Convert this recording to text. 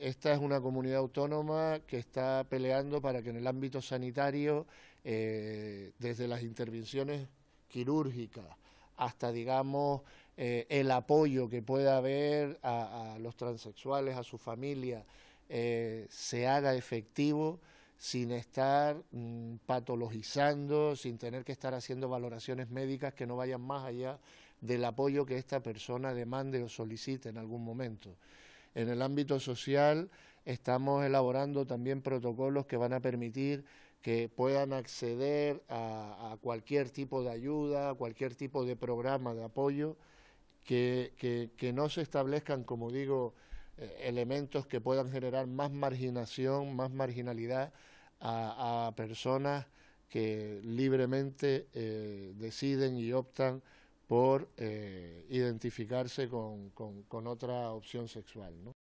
esta es una comunidad autónoma que está peleando para que en el ámbito sanitario, eh, desde las intervenciones quirúrgicas hasta, digamos, eh, el apoyo que pueda haber a, los transexuales, a su familia, eh, se haga efectivo sin estar mm, patologizando, sin tener que estar haciendo valoraciones médicas que no vayan más allá del apoyo que esta persona demande o solicite en algún momento. En el ámbito social estamos elaborando también protocolos que van a permitir que puedan acceder a, cualquier tipo de ayuda, a cualquier tipo de programa de apoyo, que, no se establezcan, como digo, eh, elementos que puedan generar más marginación, más marginalidad a, personas que libremente eh, deciden y optan por eh, identificarse con, con, con, otra opción sexual. ¿no?